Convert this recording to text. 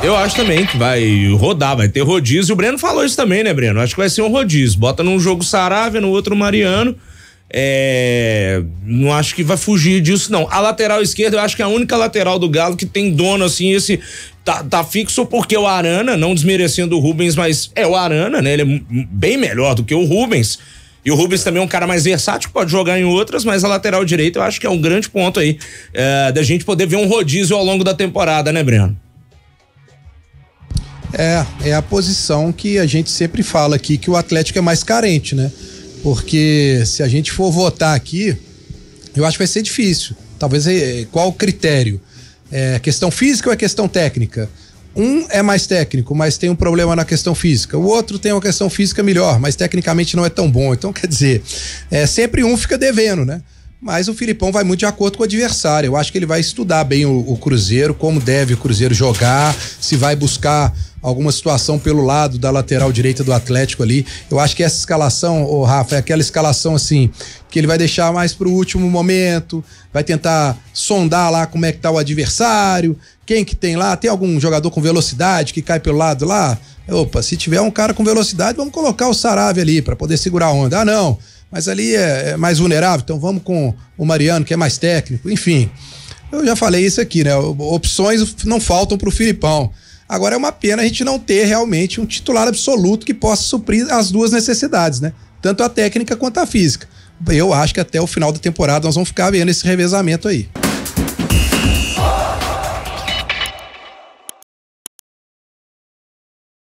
Eu acho também que vai rodar, vai ter rodízio. O Breno falou isso também, né, Breno? Acho que vai ser um rodízio. Bota num jogo Saravia, no outro Mariano. É, não acho que vai fugir disso, não. A lateral esquerda, eu acho que é a única lateral do Galo que tem dono, assim, esse. Tá, tá fixo porque o Arana, não desmerecendo o Rubens, mas é o Arana, né? Ele é bem melhor do que o Rubens. E o Rubens também é um cara mais versátil, pode jogar em outras, mas a lateral direita eu acho que é um grande ponto aí é, da gente poder ver um rodízio ao longo da temporada, né, Breno? É, é a posição que a gente sempre fala aqui que o Atlético é mais carente, né? Porque se a gente for votar aqui, eu acho que vai ser difícil. Talvez é, é, qual o critério? É questão física ou é questão técnica? Um é mais técnico, mas tem um problema na questão física. O outro tem uma questão física melhor, mas tecnicamente não é tão bom. Então, quer dizer, é, sempre um fica devendo, né? Mas o Filipão vai muito de acordo com o adversário. Eu acho que ele vai estudar bem o, o Cruzeiro, como deve o Cruzeiro jogar, se vai buscar alguma situação pelo lado da lateral direita do Atlético ali. Eu acho que essa escalação, o oh, Rafa, é aquela escalação assim que ele vai deixar mais pro último momento, vai tentar sondar lá como é que tá o adversário, quem que tem lá, tem algum jogador com velocidade que cai pelo lado lá? Opa, se tiver um cara com velocidade, vamos colocar o Sarave ali para poder segurar a onda. Ah, não mas ali é, é mais vulnerável, então vamos com o Mariano, que é mais técnico, enfim. Eu já falei isso aqui, né? Opções não faltam para o Filipão. Agora é uma pena a gente não ter realmente um titular absoluto que possa suprir as duas necessidades, né? Tanto a técnica quanto a física. Eu acho que até o final da temporada nós vamos ficar vendo esse revezamento aí.